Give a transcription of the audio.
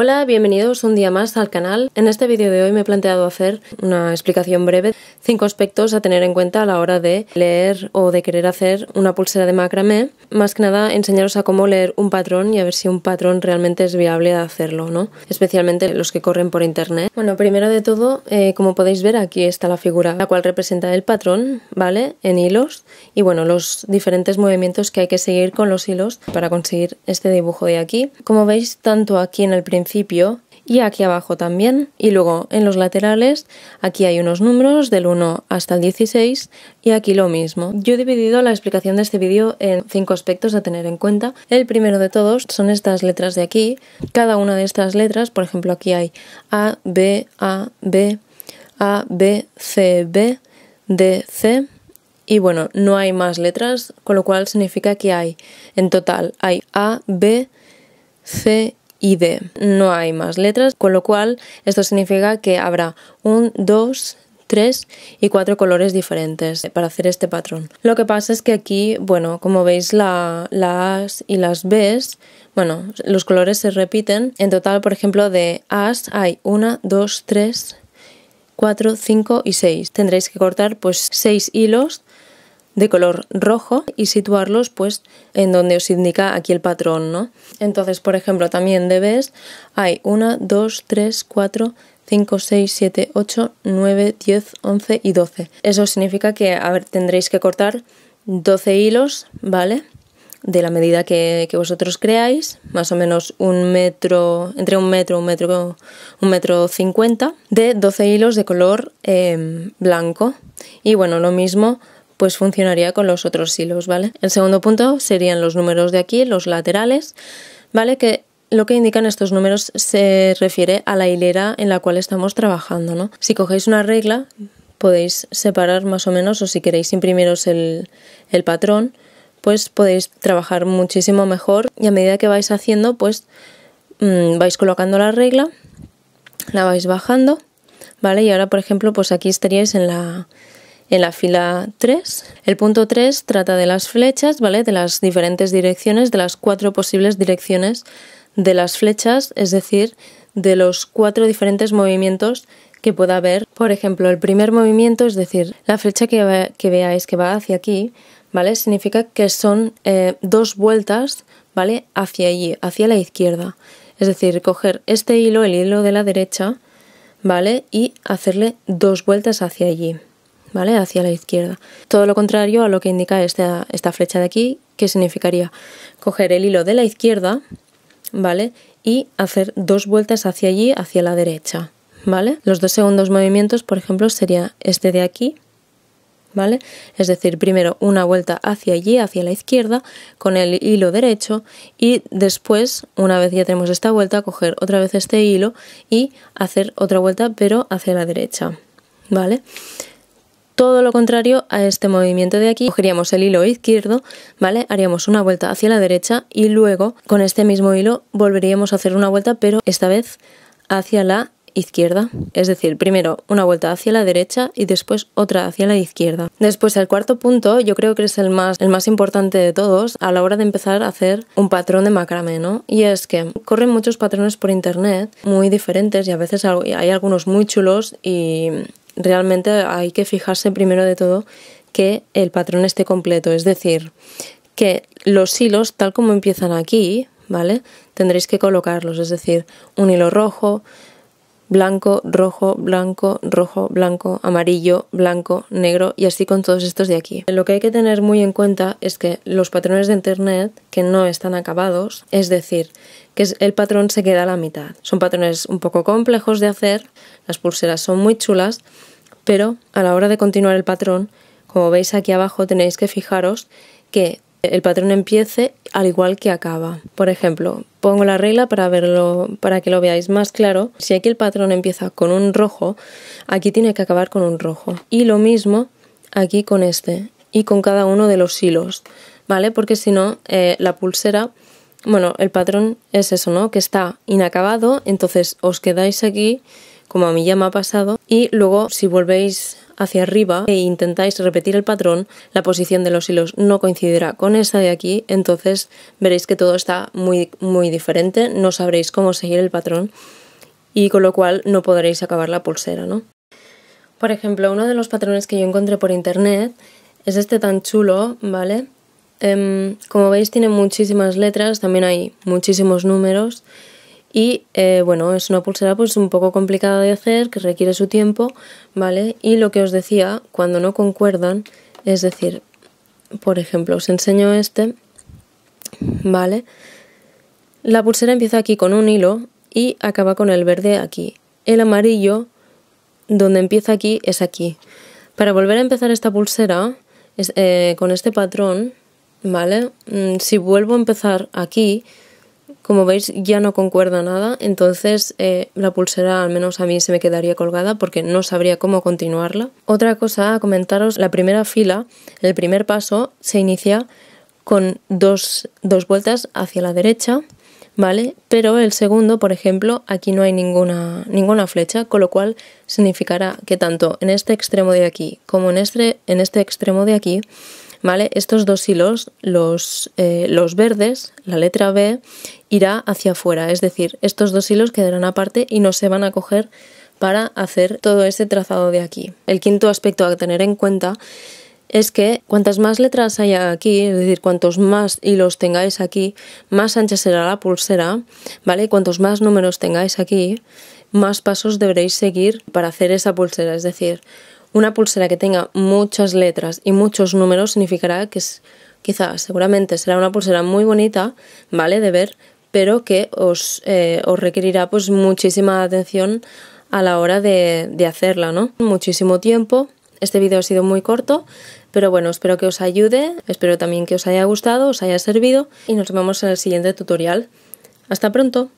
Hola, bienvenidos un día más al canal. En este vídeo de hoy me he planteado hacer una explicación breve, cinco aspectos a tener en cuenta a la hora de leer o de querer hacer una pulsera de macramé. Más que nada, enseñaros a cómo leer un patrón y a ver si un patrón realmente es viable de hacerlo, ¿no? Especialmente los que corren por internet. Bueno, primero de todo, eh, como podéis ver, aquí está la figura, la cual representa el patrón, ¿vale? En hilos y bueno, los diferentes movimientos que hay que seguir con los hilos para conseguir este dibujo de aquí. Como veis, tanto aquí en el principio y aquí abajo también. Y luego en los laterales, aquí hay unos números del 1 hasta el 16 y aquí lo mismo. Yo he dividido la explicación de este vídeo en cinco aspectos a tener en cuenta. El primero de todos son estas letras de aquí. Cada una de estas letras, por ejemplo, aquí hay A, B, A, B, A, B, C, B, D, C. Y bueno, no hay más letras, con lo cual significa que hay, en total, hay A, B, C, y D. No hay más letras, con lo cual esto significa que habrá un, dos, tres y cuatro colores diferentes para hacer este patrón. Lo que pasa es que aquí, bueno, como veis la, las y las Bs, bueno, los colores se repiten. En total, por ejemplo, de As hay una, dos, tres, cuatro, cinco y seis. Tendréis que cortar pues seis hilos de color rojo y situarlos pues en donde os indica aquí el patrón, ¿no? Entonces, por ejemplo, también debes hay 1, 2, 3, 4, 5, 6, 7, 8, 9, 10, 11 y 12. Eso significa que a tendréis que cortar 12 hilos, ¿vale? De la medida que, vosotros creáis, más o menos un metro, entre un metro, un metro, un metro cincuenta, de 12 hilos de color eh, blanco. Y bueno, lo mismo pues funcionaría con los otros hilos, ¿vale? El segundo punto serían los números de aquí, los laterales, ¿vale? Que lo que indican estos números se refiere a la hilera en la cual estamos trabajando, ¿no? Si cogéis una regla, podéis separar más o menos, o si queréis imprimiros el, el patrón, pues podéis trabajar muchísimo mejor y a medida que vais haciendo, pues mm, vais colocando la regla, la vais bajando, ¿vale? Y ahora, por ejemplo, pues aquí estaríais en la en la fila 3. El punto 3 trata de las flechas, ¿vale? De las diferentes direcciones, de las cuatro posibles direcciones de las flechas, es decir, de los cuatro diferentes movimientos que pueda haber. Por ejemplo, el primer movimiento, es decir, la flecha que, veáis que va hacia aquí, ¿vale? Significa que son eh, dos vueltas, ¿vale? Hacia allí, hacia la izquierda. Es decir, coger este hilo, el hilo de la derecha, ¿vale? Y hacerle dos vueltas hacia allí. ¿vale? Hacia la izquierda. Todo lo contrario a lo que indica esta, esta flecha de aquí, que significaría coger el hilo de la izquierda, ¿vale? Y hacer dos vueltas hacia allí, hacia la derecha, ¿vale? Los dos segundos movimientos, por ejemplo, sería este de aquí, ¿vale? Es decir, primero una vuelta hacia allí, hacia la izquierda, con el hilo derecho y después, una vez ya tenemos esta vuelta, coger otra vez este hilo y hacer otra vuelta pero hacia la derecha, ¿vale? todo lo contrario a este movimiento de aquí. Cogeríamos el hilo izquierdo, ¿vale? Haríamos una vuelta hacia la derecha y luego con este mismo hilo volveríamos a hacer una vuelta, pero esta vez hacia la izquierda, es decir, primero una vuelta hacia la derecha y después otra hacia la izquierda. Después el cuarto punto, yo creo que es el más el más importante de todos a la hora de empezar a hacer un patrón de macrame, ¿no? Y es que corren muchos patrones por internet muy diferentes y a veces hay algunos muy chulos y realmente hay que fijarse primero de todo que el patrón esté completo, es decir, que los hilos, tal como empiezan aquí, ¿vale? Tendréis que colocarlos, es decir, un hilo rojo, blanco, rojo, blanco, rojo, blanco, amarillo, blanco, negro y así con todos estos de aquí. Lo que hay que tener muy en cuenta es que los patrones de internet que no están acabados, es decir, que el patrón se queda a la mitad. Son patrones un poco complejos de hacer, las pulseras son muy chulas, pero a la hora de continuar el patrón, como veis aquí abajo tenéis que fijaros que el patrón empiece al igual que acaba. Por ejemplo, pongo la regla para verlo, para que lo veáis más claro. Si aquí el patrón empieza con un rojo, aquí tiene que acabar con un rojo. Y lo mismo aquí con este y con cada uno de los hilos, ¿vale? Porque si no, eh, la pulsera, bueno, el patrón es eso, ¿no? Que está inacabado, entonces os quedáis aquí como a mí ya me ha pasado. Y luego, si volvéis hacia arriba e intentáis repetir el patrón, la posición de los hilos no coincidirá con esa de aquí, entonces veréis que todo está muy, muy diferente, no sabréis cómo seguir el patrón y con lo cual no podréis acabar la pulsera, ¿no? Por ejemplo, uno de los patrones que yo encontré por internet es este tan chulo, ¿vale? Em, como veis tiene muchísimas letras, también hay muchísimos números y eh, bueno, es una pulsera pues un poco complicada de hacer, que requiere su tiempo, ¿vale? Y lo que os decía, cuando no concuerdan, es decir, por ejemplo, os enseño este, ¿vale? La pulsera empieza aquí con un hilo y acaba con el verde aquí. El amarillo, donde empieza aquí, es aquí. Para volver a empezar esta pulsera, eh, con este patrón, ¿vale? Mm, si vuelvo a empezar aquí, como veis ya no concuerda nada, entonces eh, la pulsera al menos a mí se me quedaría colgada porque no sabría cómo continuarla. Otra cosa a comentaros, la primera fila, el primer paso se inicia con dos vueltas hacia la derecha ¿vale? Pero el segundo, por ejemplo, aquí no hay ninguna, ninguna flecha, con lo cual significará que tanto en este extremo de aquí como en este, en este extremo de aquí, ¿vale? Estos dos hilos, los, eh, los verdes, la letra B, irá hacia afuera, es decir, estos dos hilos quedarán aparte y no se van a coger para hacer todo ese trazado de aquí. El quinto aspecto a tener en cuenta es que cuantas más letras haya aquí, es decir, cuantos más hilos tengáis aquí, más ancha será la pulsera, ¿vale? Cuantos más números tengáis aquí, más pasos deberéis seguir para hacer esa pulsera. Es decir, una pulsera que tenga muchas letras y muchos números significará que es, quizás, seguramente será una pulsera muy bonita, ¿vale? De ver, pero que os, eh, os requerirá pues muchísima atención a la hora de, de hacerla, ¿no? Muchísimo tiempo. Este vídeo ha sido muy corto, pero bueno, espero que os ayude, espero también que os haya gustado, os haya servido y nos vemos en el siguiente tutorial. Hasta pronto.